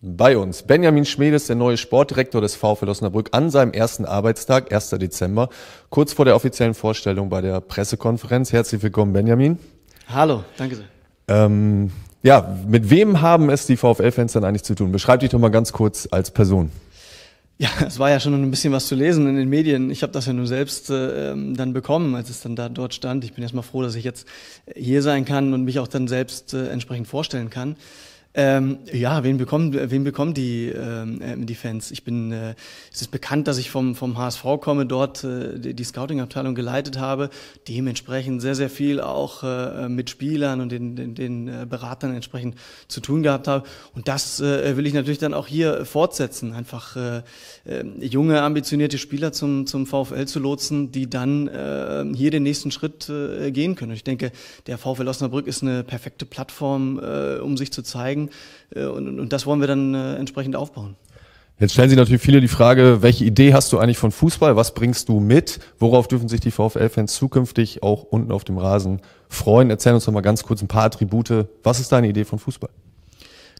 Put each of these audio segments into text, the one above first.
Bei uns Benjamin Schmedes, der neue Sportdirektor des VfL Osnabrück, an seinem ersten Arbeitstag, 1. Dezember, kurz vor der offiziellen Vorstellung bei der Pressekonferenz. Herzlich willkommen, Benjamin. Hallo, danke sehr. Ähm, ja, mit wem haben es die VfL-Fans dann eigentlich zu tun? Beschreib dich doch mal ganz kurz als Person. Ja, es war ja schon ein bisschen was zu lesen in den Medien. Ich habe das ja nur selbst äh, ähm, dann bekommen, als es dann da dort stand. Ich bin erstmal froh, dass ich jetzt hier sein kann und mich auch dann selbst äh, entsprechend vorstellen kann. Ähm, ja, wen bekommen, wen bekommen die, ähm, äh, die Fans? Ich bin, äh, es ist bekannt, dass ich vom, vom HSV komme, dort äh, die Scouting-Abteilung geleitet habe, dementsprechend sehr, sehr viel auch äh, mit Spielern und den, den, den äh, Beratern entsprechend zu tun gehabt habe. Und das äh, will ich natürlich dann auch hier fortsetzen, einfach äh, äh, junge, ambitionierte Spieler zum, zum VfL zu lotsen, die dann äh, hier den nächsten Schritt äh, gehen können. Und ich denke, der VfL Osnabrück ist eine perfekte Plattform, äh, um sich zu zeigen zeigen. Äh, und, und das wollen wir dann äh, entsprechend aufbauen. Jetzt stellen sich natürlich viele die Frage, welche Idee hast du eigentlich von Fußball? Was bringst du mit? Worauf dürfen sich die VfL-Fans zukünftig auch unten auf dem Rasen freuen? Erzähl uns doch mal ganz kurz ein paar Attribute. Was ist deine Idee von Fußball?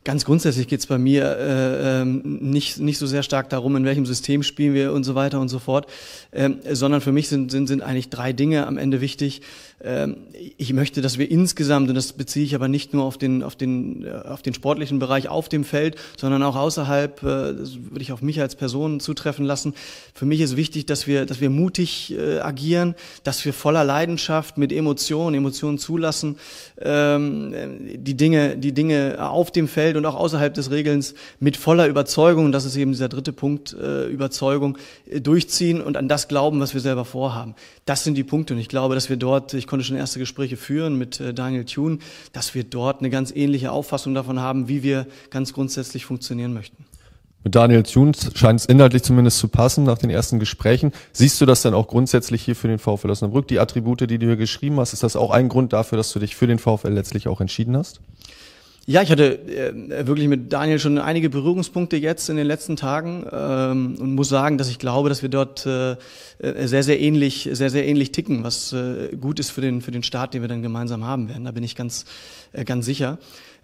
Ganz grundsätzlich geht's bei mir äh, ähm, nicht, nicht so sehr stark darum, in welchem System spielen wir und so weiter und so fort, ähm, sondern für mich sind, sind, sind eigentlich drei Dinge am Ende wichtig. Ähm, ich möchte, dass wir insgesamt, und das beziehe ich aber nicht nur auf den, auf den, äh, auf den sportlichen Bereich auf dem Feld, sondern auch außerhalb, äh, das würde ich auf mich als Person zutreffen lassen. Für mich ist wichtig, dass wir, dass wir mutig äh, agieren, dass wir voller Leidenschaft mit Emotionen, Emotionen zulassen, ähm, die Dinge, die Dinge auf dem Feld und auch außerhalb des Regelns mit voller Überzeugung, das ist eben dieser dritte Punkt, äh, Überzeugung, äh, durchziehen und an das glauben, was wir selber vorhaben. Das sind die Punkte und ich glaube, dass wir dort, ich konnte schon erste Gespräche führen mit äh, Daniel Thune, dass wir dort eine ganz ähnliche Auffassung davon haben, wie wir ganz grundsätzlich funktionieren möchten. Mit Daniel Thune scheint es inhaltlich zumindest zu passen nach den ersten Gesprächen. Siehst du das denn auch grundsätzlich hier für den VfL Osnabrück? Die Attribute, die du hier geschrieben hast, ist das auch ein Grund dafür, dass du dich für den VfL letztlich auch entschieden hast? Ja, ich hatte äh, wirklich mit Daniel schon einige Berührungspunkte jetzt in den letzten Tagen ähm, und muss sagen, dass ich glaube, dass wir dort äh, sehr, sehr ähnlich, sehr, sehr ähnlich ticken, was äh, gut ist für den, für den Start, den wir dann gemeinsam haben werden. Da bin ich ganz, äh, ganz sicher.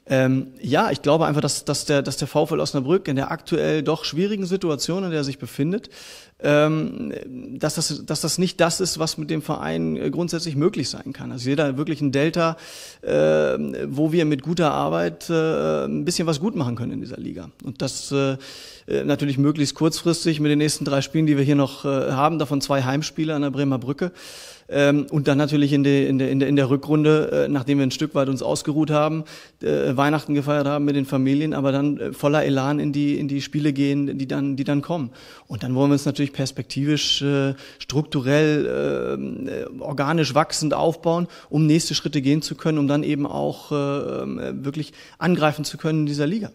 Ähm, ja, ich glaube einfach, dass, dass, der, dass der VfL Osnabrück in der aktuell doch schwierigen Situation, in der er sich befindet, ähm, dass, das, dass das nicht das ist, was mit dem Verein äh, grundsätzlich möglich sein kann. Also ich sehe da wirklich ein Delta, äh, wo wir mit guter Arbeit äh, ein bisschen was gut machen können in dieser Liga. Und das äh, äh natürlich möglichst kurzfristig mit den nächsten drei Spielen, die wir hier noch äh, haben, davon zwei Heimspiele an der Bremer Brücke. Ähm, und dann natürlich in, de, in, de, in, de, in der Rückrunde, äh, nachdem wir ein Stück weit uns ausgeruht haben, äh, Weihnachten gefeiert haben mit den Familien, aber dann äh, voller Elan in die, in die Spiele gehen, die dann, die dann kommen. Und dann wollen wir uns natürlich perspektivisch, äh, strukturell, ähm, äh, organisch wachsend aufbauen, um nächste Schritte gehen zu können, um dann eben auch äh, ähm, wirklich angreifen zu können in dieser Liga.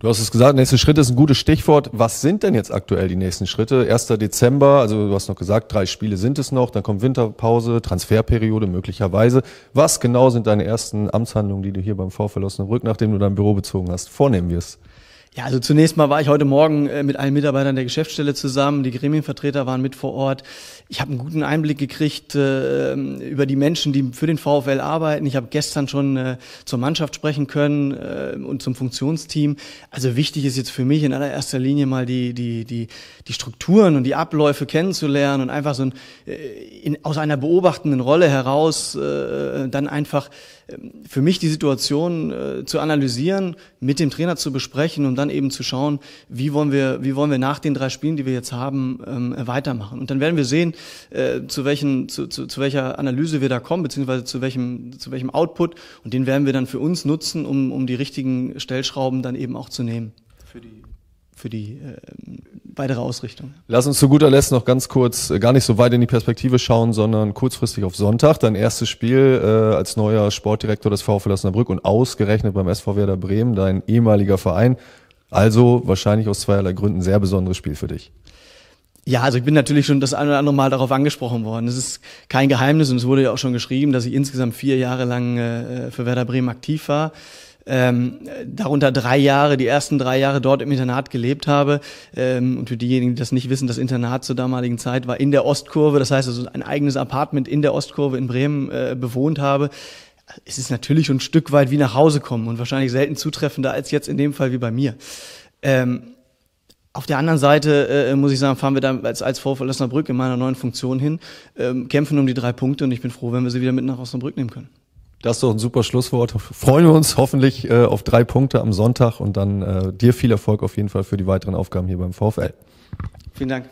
Du hast es gesagt, nächste Schritte ist ein gutes Stichwort. Was sind denn jetzt aktuell die nächsten Schritte? 1. Dezember, also du hast noch gesagt, drei Spiele sind es noch, dann kommt Winterpause, Transferperiode möglicherweise. Was genau sind deine ersten Amtshandlungen, die du hier beim VfL Osnabrück, nachdem du dein Büro bezogen hast, vornehmen wirst? Ja, also zunächst mal war ich heute Morgen äh, mit allen Mitarbeitern der Geschäftsstelle zusammen. Die Gremienvertreter waren mit vor Ort. Ich habe einen guten Einblick gekriegt äh, über die Menschen, die für den VfL arbeiten. Ich habe gestern schon äh, zur Mannschaft sprechen können äh, und zum Funktionsteam. Also wichtig ist jetzt für mich in allererster Linie mal die, die, die, die Strukturen und die Abläufe kennenzulernen und einfach so ein, äh, in, aus einer beobachtenden Rolle heraus äh, dann einfach ähm, für mich die Situation zu analysieren, mit dem Trainer zu besprechen und dann eben zu schauen, wie wollen wir, wie wollen wir nach den drei Spielen, die wir jetzt haben, ähm, weitermachen. Und dann werden wir sehen, äh, zu, welchen, zu, zu, zu welcher Analyse wir da kommen, beziehungsweise zu welchem, zu welchem Output. Und den werden wir dann für uns nutzen, um, um die richtigen Stellschrauben dann eben auch zu nehmen. Für die für die äh, weitere Ausrichtung. Lass uns zu guter Letzt noch ganz kurz, äh, gar nicht so weit in die Perspektive schauen, sondern kurzfristig auf Sonntag, dein erstes Spiel äh, als neuer Sportdirektor des VfL Osnabrück und ausgerechnet beim SV Werder Bremen, dein ehemaliger Verein. Also wahrscheinlich aus zweierlei Gründen ein sehr besonderes Spiel für dich. Ja, also ich bin natürlich schon das ein oder andere Mal darauf angesprochen worden. Es ist kein Geheimnis und es wurde ja auch schon geschrieben, dass ich insgesamt vier Jahre lang äh, für Werder Bremen aktiv war. Ähm, darunter drei Jahre, die ersten drei Jahre dort im Internat gelebt habe. Ähm, und für diejenigen, die das nicht wissen, das Internat zur damaligen Zeit war in der Ostkurve, das heißt also ein eigenes Apartment in der Ostkurve in Bremen äh, bewohnt habe es ist natürlich ein Stück weit wie nach Hause kommen und wahrscheinlich selten zutreffender als jetzt in dem Fall wie bei mir. Ähm, auf der anderen Seite äh, muss ich sagen, fahren wir da als, als VfL Osnabrück in meiner neuen Funktion hin, ähm, kämpfen um die drei Punkte und ich bin froh, wenn wir sie wieder mit nach Osnabrück nehmen können. Das ist doch ein super Schlusswort. Freuen wir uns hoffentlich äh, auf drei Punkte am Sonntag und dann äh, dir viel Erfolg auf jeden Fall für die weiteren Aufgaben hier beim VfL. Vielen Dank.